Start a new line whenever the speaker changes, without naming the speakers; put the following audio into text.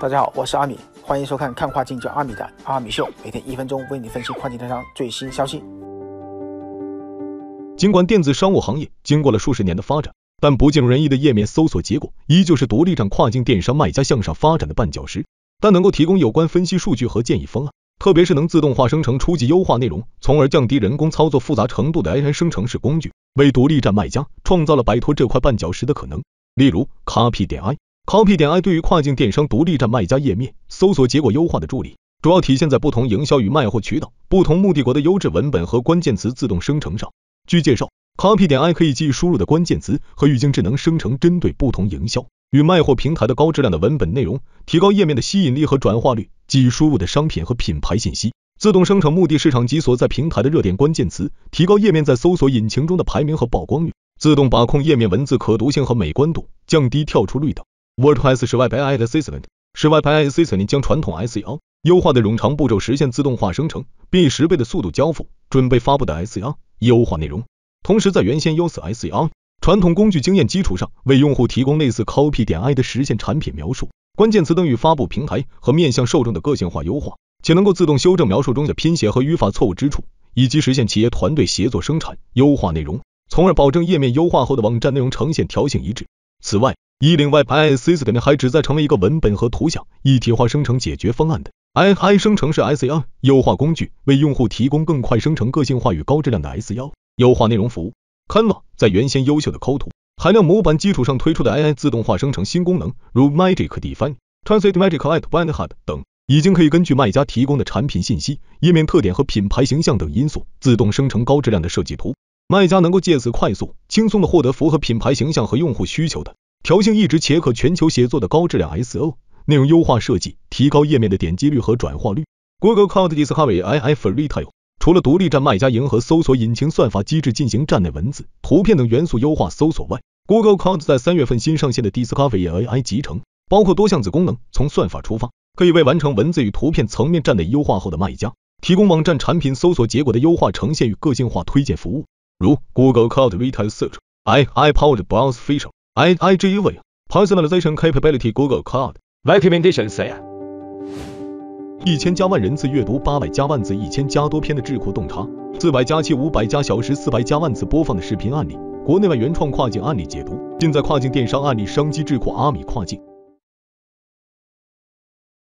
大家好，我是阿米，欢迎收看看跨境叫阿米的阿米秀，每天一分钟为你分析跨境电商最新消息。尽管电子商务行业经过了数十年的发展，但不尽如人意的页面搜索结果依旧是独立站跨境电商卖家向上发展的绊脚石。但能够提供有关分析数据和建议方案，特别是能自动化生成初级优化内容，从而降低人工操作复杂程度的 AI 生成式工具，为独立站卖家创造了摆脱这块绊脚石的可能。例如，Copy 点 i Copy 点 I 对于跨境电商独立站卖家页面搜索结果优化的助力，主要体现在不同营销与卖货渠道、不同目的国的优质文本和关键词自动生成上。据介绍，Copy 点 I 可以基于输入的关键词和语境智能生成针对不同营销与卖货平台的高质量的文本内容，提高页面的吸引力和转化率；基于输入的商品和品牌信息，自动生成目的市场及所在平台的热点关键词，提高页面在搜索引擎中的排名和曝光率；自动把控页面文字可读性和美观度，降低跳出率等。Word Press 是 Y P I S S L N，是 Web a I S S L N 将传统 S E O 优化的冗长步骤实现自动化生成，并以十倍的速度交付准备发布的 S E O 优化内容。同时，在原先 U S S E O 传统工具经验基础上，为用户提供类似 Copy 点 I 的实现产品描述、关键词等与发布平台和面向受众的个性化优化，且能够自动修正描述中的拼写和语法错误之处，以及实现企业团队协作生产优化内容，从而保证页面优化后的网站内容呈现条性一致。此外，一零 Web AI 公司等还旨在成为一个文本和图像一体化生成解决方案的 AI 生成式 AI 优化工具，为用户提供更快生成个性化与高质量的 S1 优化内容服务。Canva 在原先优秀的抠图、海量模板基础上推出的 AI 自动化生成新功能，如 Magic Define、Translate Magic、a t b a n d h a b 等，已经可以根据卖家提供的产品信息、页面特点和品牌形象等因素，自动生成高质量的设计图。卖家能够借此快速、轻松的获得符合品牌形象和用户需求的。调性一直且可全球协作的高质量 S O 内容优化设计，提高页面的点击率和转化率。Google Cloud Discover AI for Retail 除了独立站卖家迎合搜索引擎算法机制进行站内文字、图片等元素优化搜索外，Google Cloud 在三月份新上线的 Discover y AI 集成，包括多项子功能，从算法出发，可以为完成文字与图片层面站内优化后的卖家，提供网站产品搜索结果的优化呈现与个性化推荐服务，如 Google Cloud Retail Search AI-powered b r o w s feature。I I G U v Personalization Capability Google Cloud. Recommendation 一千加万人次阅读，八百加万字，一千加多篇的智库洞察，四百加七五百加小时，四百加万次播放的视频案例，国内外原创跨境案例解读，尽在跨境电商案例商机智库阿米跨境。